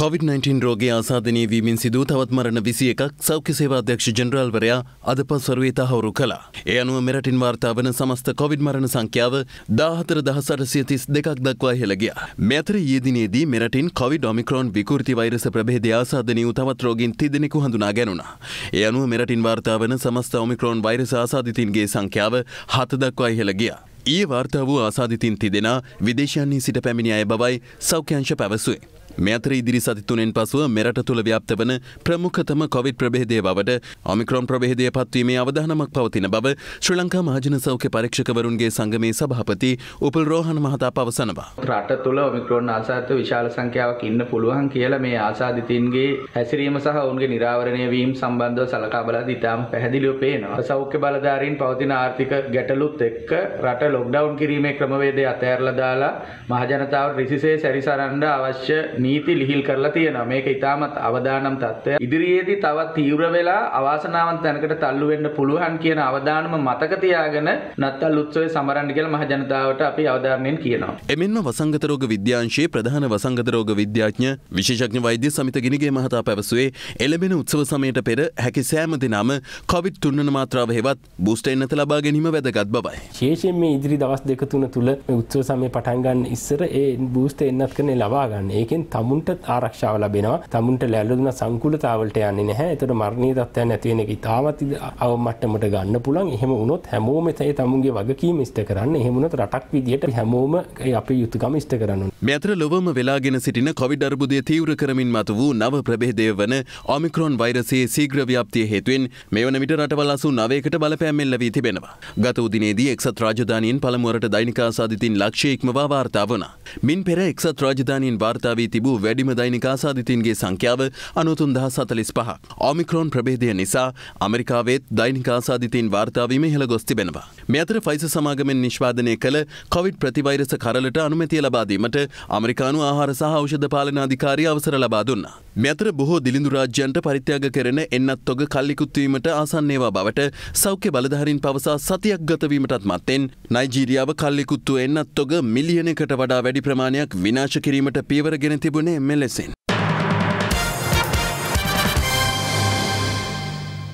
COVID-19 රෝගේ ආසාධනය වීමෙන් සිදූ තවත් මරණ විසි එකක් සෞඛ්‍ය සේවාධ්‍යක්ෂ ජනරල්වරයා අද පස් වරුවේ තහවුරු කළා. ඒ අනුව මෙරටින් වාර්තා වන සමස්ත කොවිඩ් මරණ සංඛ්‍යාව දාහතර දහස අටසිය තිස් දෙකක් දක්වා හෙළගිය. මෙතර ඊදිනයේදී මෙරටින් කොවිඩ් ඔමික්‍රෝන් විකෘති වෛරස ප්‍රභේද ආසාධනය වූ තවත් රෝගීන් තිදෙනෙකු හඳුනා ගැනුණා. ඒ අනුව මෙරටින් වාර්තා වන සමස්ත ඔමික්‍රෝන් වෛරස ආසාධිතින්ගේ සංඛ්‍යාව හත දක්වා ඉහළ ගියා. ඊ වාර්තා වූ ආසාධිතින් තිදෙන විදේශයන්නේ සිට පැමිණි අය බවයි සෞඛ්‍යංශ පැවසුයි. මෙතර ඉදිරි සතිතුනෙන් පසුව මෙරට තුළ ව්‍යාප්ත වන ප්‍රමුඛතම කොවිඩ් ප්‍රබේදය බවට ඔමික්‍රෝන් ප්‍රබේදය පත්වීමේ අවධානමක් පවතින බව ශ්‍රී ලංකා මහජන සෞඛ්‍ය පරීක්ෂකවරුන්ගේ සංගමේ සභාපති උපල් රෝහණ මහතා පවසනවා. රට තුළ ඔමික්‍රෝන් ආසාදිත විශාල සංඛ්‍යාවක් ඉන්න පුළුවන් කියලා මේ ආසාදිතින්ගේ හැසිරීම සහ ඔවුන්ගේ නිරාවරණය වීම සම්බන්ධව සලකා බලද්දී ඉතාම පැහැදිලිව පේනවා. සෞඛ්‍ය බලධාරීන් පවතින ආර්ථික ගැටලුත් එක්ක රට ලොක්ඩවුන් කිරීමේ ක්‍රමවේදය අතෑරලා දාලා මහජනතාවට රිසිසේ සැරිසරන්න අවශ්‍ය නීති ලිහිල් කරලා තියෙනවා. මේක ඉතාමත් අවදානම් තත්ත්වයක්. ඉදිරියේදී තවත් තීව්‍ර වෙලා අවාසනාවන්ත තැනකට තල්ලු වෙන්න පුළුවන් කියන අවදානම මතක තියාගෙන නත්තල් උත්සවය සමරන්න කියලා මහජනතාවට අපි අවධාරණයෙන් කියනවා. එමෙන්ම වසංගත රෝග විද්‍යාංශයේ ප්‍රධාන වසංගත රෝග විද්‍යාඥ විශේෂඥ වෛද්‍ය සමිත ගිනිගේ මහතා පැවසුවේ එළබෙන උත්සව සමයට පෙර හැකි සෑම දෙනාම කොවිඩ් තුන්නන මාත්‍රාව හෙවත් බූස්ට එන්නත ලබා ගැනීම වැදගත් බවයි. ශේෂයෙන් මේ ඉදිරි දවස් දෙක තුන තුළ උත්සව සමය පටන්ගන්න ඉස්සර ඒ බූස්ත එන්නත් කනේ ලබාගන්න ඒකෙන් තමුන්ට ආරක්ෂාව ලබෙනවා තමුන්ට ලැල්ලදුන සංකුලතාවලට යන්න නැහැ එතට මරණී දත්වය නැතිවෙන එක තාමත් අවමට්ටමට ගන්න පුළන් එහෙම උනොත් හැමෝම තයි තමුන්ගේ වගකීම ස්ට කරන්න එහෙමුණත් රටක් විදිට හැමෝම අප යුතුකම ස්ට කරන්න මෙතර ලොවම වෙලාගෙන සිටින කොවිඩ අර්බුදය තීවර කරමින් මතු වූ නව ප්‍රබේදය වන ඔමිකරොන් වෛරසයේ සීග්‍රව්‍යප්තිය හේතුවෙන් මෙවන විට රටවල් අසු නවයකට බලපෑමෙන් ලැබී තිබෙනවා ගත උදිනේදී එක්සත් රාජධානයෙන් පළමුුවරට දෛනිකා සාධිතින් ලක්ෂයක්මවා වාර්තා වනා. මින් පෙර එක්සත් රාජධානයෙන් වාර්තාාවී තිබූ වැඩිම දෛනික ආසාධිතීන්ගේ සංඛ්‍යාව අනුතුන් දහ සතලිස් පහ. ඕමික්‍රෝන් ප්‍රබේදය නිසා අමරිකාවේත් දෛනික ආසාධිතීන් වාර්තාාවීම හෙළ ගොස් තිබෙනවා. මෙ අතර ෆයිස සමාගමෙන් නිශ්වාදනය කළ කොවිඩ් ප්‍රතිවෛරස කරලට අනුමැතිය ලබාදීමට අමරිකානු ආහාර සහ ෞෂධ පාලන අධිකාරී අවසර ලබා දුන්නා. මෙතර බොහෝ දිලිඳු රාජ්‍යන්ට පරිත්‍යාග කරන එන්නත් තොග කල්ලිකුත්වීමට ආසන්නේවා බවට සෞඛ්‍ය බලධහරින් පවසා සතියක් ගතවීමටත් මත්තෙන් නයිජීරියාව කල්ලිකුත්තුව එන්නත් තොග මිලියනකට වඩා වැඩ වැඩි ප්‍රමාණයක් විනාශ කිරීමට පීවරගෙන තිබුණේ මෙලෙසින්.